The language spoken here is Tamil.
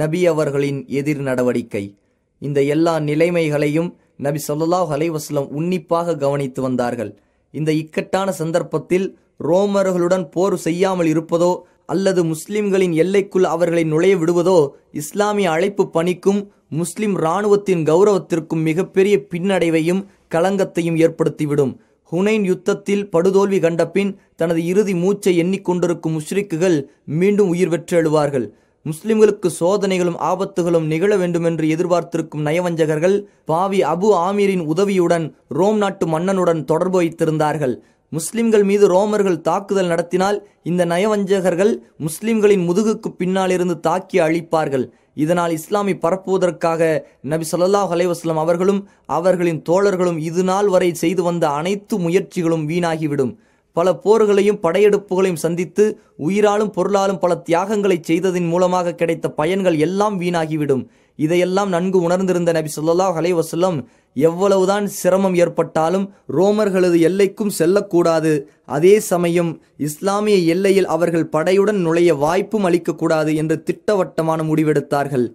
நபி அவர்களின் எதிர் நடவடிக்கை இந்த எல்லா நிலைமைகளையும் நபி சொல்லலாஹ் அலைவாஸ்லம் உன்னிப்பாக கவனித்து வந்தார்கள் இந்த இக்கட்டான சந்தர்ப்பத்தில் ரோமர்களுடன் போர் செய்யாமல் இருப்பதோ அல்லது முஸ்லிம்களின் எல்லைக்குள் அவர்களை நுழைய விடுவதோ இஸ்லாமிய அழைப்பு பணிக்கும் முஸ்லிம் இராணுவத்தின் கௌரவத்திற்கும் மிகப்பெரிய பின்னடைவையும் களங்கத்தையும் ஏற்படுத்திவிடும் ஹுனைன் யுத்தத்தில் படுதோல்வி கண்டபின் தனது இறுதி மூச்சை எண்ணிக்கொண்டிருக்கும் முஷ்ரிக்குகள் மீண்டும் உயிர் பெற்றெழுவார்கள் முஸ்லிம்களுக்கு சோதனைகளும் ஆபத்துகளும் நிகழ வேண்டுமென்று எதிர்பார்த்திருக்கும் நயவஞ்சகர்கள் பாவி அபு ஆமீரின் உதவியுடன் ரோம் நாட்டு மன்னனுடன் தொடர்பு வைத்திருந்தார்கள் முஸ்லிம்கள் மீது ரோமர்கள் தாக்குதல் நடத்தினால் இந்த நயவஞ்சகர்கள் முஸ்லிம்களின் முதுகுக்கு பின்னாலிருந்து தாக்கி அழிப்பார்கள் இதனால் இஸ்லாமை பரப்புவதற்காக நபி சொல்லாஹ் அலைவாஸ்லாம் அவர்களும் அவர்களின் தோழர்களும் இது நாள் வரை செய்து வந்த அனைத்து முயற்சிகளும் வீணாகிவிடும் பல போர்களையும் படையெடுப்புகளையும் சந்தித்து உயிராலும் பொருளாலும் பல தியாகங்களை செய்ததின் மூலமாக கிடைத்த பயன்கள் எல்லாம் வீணாகிவிடும் இதையெல்லாம் நன்கு உணர்ந்திருந்த நபி சொல்லாஹ் அலைவசல்லம் எவ்வளவுதான் சிரமம் ஏற்பட்டாலும் ரோமர்களது எல்லைக்கும் செல்லக்கூடாது அதே சமயம் இஸ்லாமிய எல்லையில் அவர்கள் படையுடன் நுழைய வாய்ப்பும் அளிக்கக்கூடாது என்று திட்டவட்டமான முடிவெடுத்தார்கள்